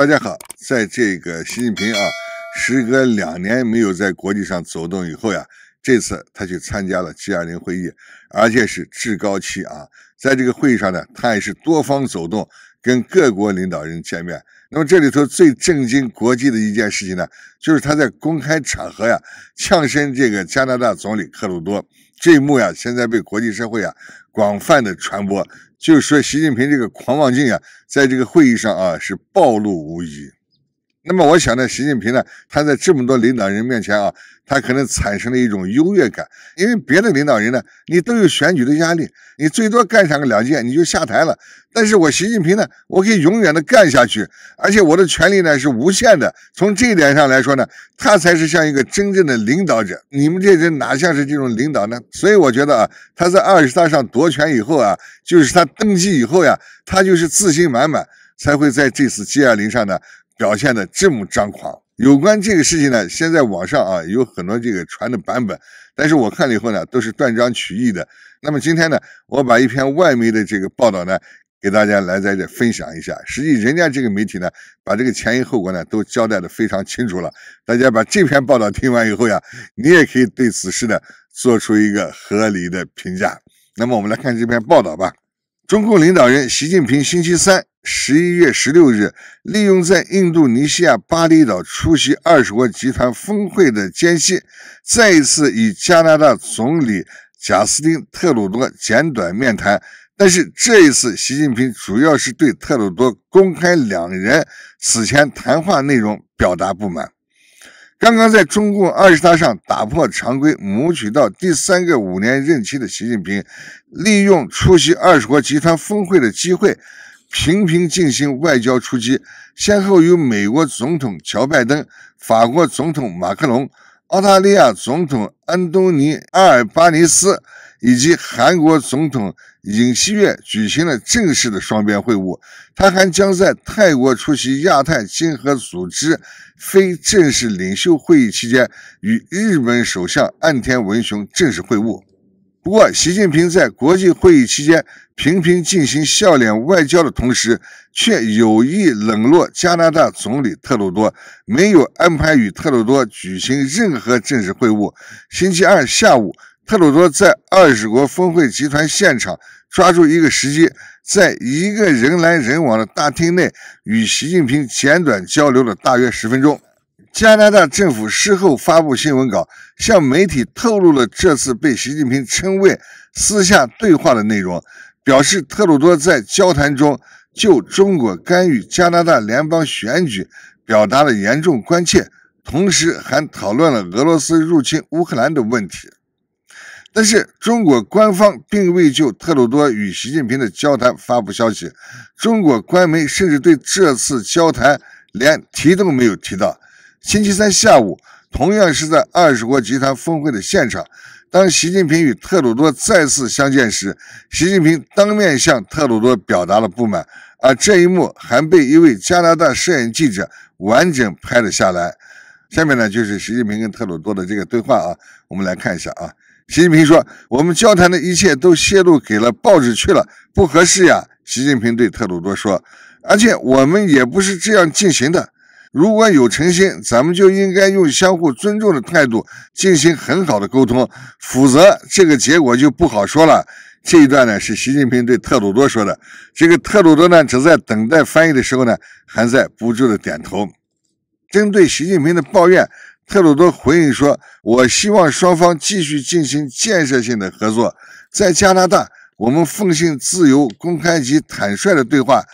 大家好，在这个习近平啊，时隔两年没有在国际上走动以后呀，这次他去参加了 G20 会议，而且是至高期啊。在这个会议上呢，他也是多方走动，跟各国领导人见面。那么这里头最震惊国际的一件事情呢，就是他在公开场合呀呛声这个加拿大总理克鲁多。这一幕呀，现在被国际社会啊广泛的传播，就是说习近平这个狂妄劲啊，在这个会议上啊是暴露无遗。那么我想呢，习近平呢，他在这么多领导人面前啊，他可能产生了一种优越感，因为别的领导人呢，你都有选举的压力，你最多干上个两届你就下台了，但是我习近平呢，我可以永远的干下去，而且我的权力呢是无限的，从这一点上来说呢，他才是像一个真正的领导者，你们这人哪像是这种领导呢？所以我觉得啊，他在二十大上夺权以后啊，就是他登基以后呀，他就是自信满满，才会在这次 G20 上呢。表现的这么张狂，有关这个事情呢，现在网上啊有很多这个传的版本，但是我看了以后呢，都是断章取义的。那么今天呢，我把一篇外媒的这个报道呢，给大家来在这分享一下。实际人家这个媒体呢，把这个前因后果呢都交代的非常清楚了。大家把这篇报道听完以后呀，你也可以对此事呢做出一个合理的评价。那么我们来看这篇报道吧。中共领导人习近平星期三。十一月十六日，利用在印度尼西亚巴厘岛出席二十国集团峰会的间隙，再一次与加拿大总理贾斯汀·特鲁多简短面谈。但是这一次，习近平主要是对特鲁多公开两人此前谈话内容表达不满。刚刚在中共二十大上打破常规谋取到第三个五年任期的习近平，利用出席二十国集团峰会的机会。频频进行外交出击，先后与美国总统乔拜登、法国总统马克龙、澳大利亚总统安东尼阿尔巴尼斯以及韩国总统尹锡悦举行了正式的双边会晤。他还将在泰国出席亚太经合组织非正式领袖会议期间与日本首相岸田文雄正式会晤。不过，习近平在国际会议期间频频进行笑脸外交的同时，却有意冷落加拿大总理特鲁多，没有安排与特鲁多举行任何正式会晤。星期二下午，特鲁多在二十国峰会集团现场抓住一个时机，在一个人来人往的大厅内与习近平简短交流了大约十分钟。加拿大政府事后发布新闻稿，向媒体透露了这次被习近平称为私下对话的内容，表示特鲁多在交谈中就中国干预加拿大联邦选举表达了严重关切，同时还讨论了俄罗斯入侵乌克兰的问题。但是，中国官方并未就特鲁多与习近平的交谈发布消息，中国官媒甚至对这次交谈连提都没有提到。星期三下午，同样是在二十国集团峰会的现场，当习近平与特鲁多再次相见时，习近平当面向特鲁多表达了不满，而这一幕还被一位加拿大摄影记者完整拍了下来。下面呢，就是习近平跟特鲁多的这个对话啊，我们来看一下啊。习近平说：“我们交谈的一切都泄露给了报纸去了，不合适呀。”习近平对特鲁多说：“而且我们也不是这样进行的。”如果有诚心，咱们就应该用相互尊重的态度进行很好的沟通，否则这个结果就不好说了。这一段呢是习近平对特鲁多说的。这个特鲁多呢，只在等待翻译的时候呢，还在不住的点头。针对习近平的抱怨，特鲁多回应说：“我希望双方继续进行建设性的合作。在加拿大，我们奉行自由、公开及坦率的对话。”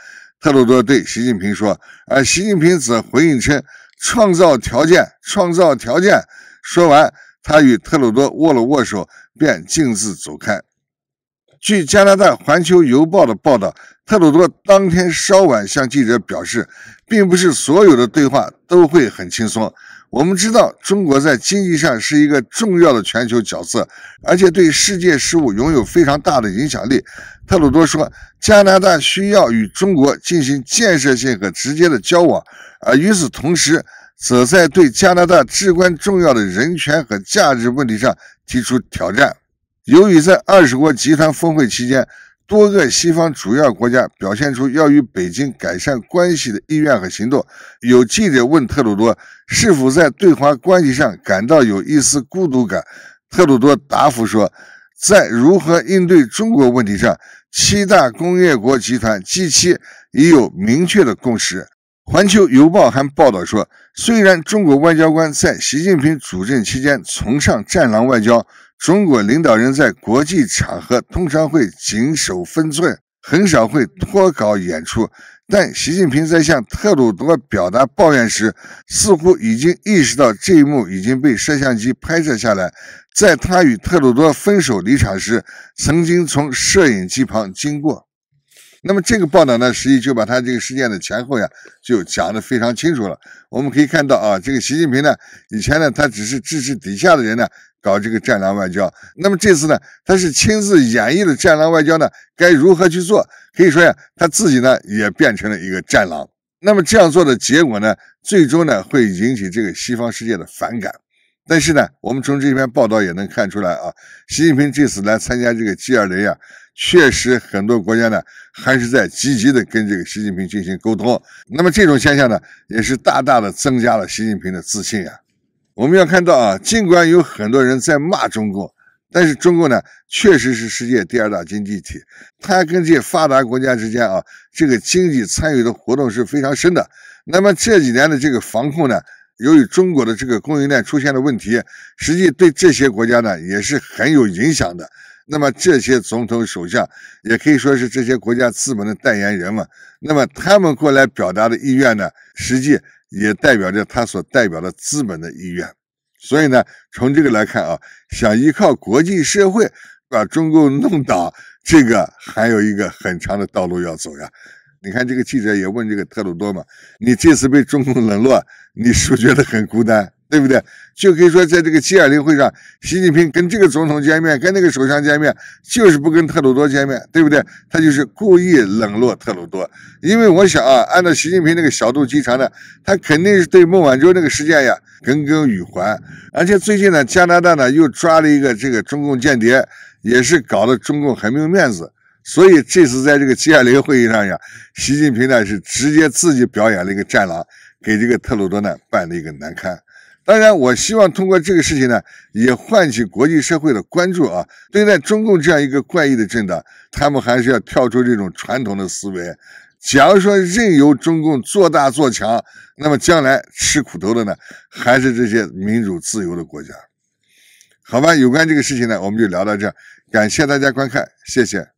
特鲁多对习近平说：“而习近平则回应称，创造条件，创造条件。”说完，他与特鲁多握了握手，便径自走开。据加拿大《环球邮报》的报道，特鲁多当天稍晚向记者表示，并不是所有的对话都会很轻松。我们知道，中国在经济上是一个重要的全球角色，而且对世界事务拥有非常大的影响力。特鲁多说：“加拿大需要与中国进行建设性和直接的交往，而与此同时，则在对加拿大至关重要的人权和价值问题上提出挑战。”由于在二十国集团峰会期间，多个西方主要国家表现出要与北京改善关系的意愿和行动。有记者问特鲁多是否在对华关系上感到有一丝孤独感，特鲁多答复说，在如何应对中国问题上，七大工业国集团及其已有明确的共识。《环球邮报》还报道说，虽然中国外交官在习近平主政期间崇尚“战狼外交”。中国领导人在国际场合通常会谨守分寸，很少会脱稿演出。但习近平在向特鲁多表达抱怨时，似乎已经意识到这一幕已经被摄像机拍摄下来。在他与特鲁多分手离场时，曾经从摄影机旁经过。那么这个报道呢，实际就把他这个事件的前后呀，就讲得非常清楚了。我们可以看到啊，这个习近平呢，以前呢，他只是支持底下的人呢。搞这个战狼外交，那么这次呢，他是亲自演绎了战狼外交呢，该如何去做？可以说呀，他自己呢也变成了一个战狼。那么这样做的结果呢，最终呢会引起这个西方世界的反感。但是呢，我们从这篇报道也能看出来啊，习近平这次来参加这个 G20 呀，确实很多国家呢还是在积极的跟这个习近平进行沟通。那么这种现象呢，也是大大的增加了习近平的自信啊。我们要看到啊，尽管有很多人在骂中国，但是中国呢，确实是世界第二大经济体。它跟这些发达国家之间啊，这个经济参与的活动是非常深的。那么这几年的这个防控呢，由于中国的这个供应链出现了问题，实际对这些国家呢也是很有影响的。那么这些总统、首相，也可以说是这些国家资本的代言人嘛。那么他们过来表达的意愿呢，实际。也代表着他所代表的资本的意愿，所以呢，从这个来看啊，想依靠国际社会把中共弄倒，这个还有一个很长的道路要走呀。你看这个记者也问这个特鲁多嘛，你这次被中共冷落，你是不是觉得很孤单？对不对？就可以说，在这个 g 二零会上，习近平跟这个总统见面，跟那个首相见面，就是不跟特鲁多见面，对不对？他就是故意冷落特鲁多，因为我想啊，按照习近平那个小肚鸡肠的，他肯定是对孟晚舟那个事件呀耿耿于怀。而且最近呢，加拿大呢又抓了一个这个中共间谍，也是搞得中共很没有面子。所以这次在这个 g 二零会议上呀，习近平呢是直接自己表演了一个战狼，给这个特鲁多呢办了一个难堪。当然，我希望通过这个事情呢，也唤起国际社会的关注啊！对待中共这样一个怪异的政党，他们还是要跳出这种传统的思维。假如说任由中共做大做强，那么将来吃苦头的呢，还是这些民主自由的国家。好吧，有关这个事情呢，我们就聊到这，感谢大家观看，谢谢。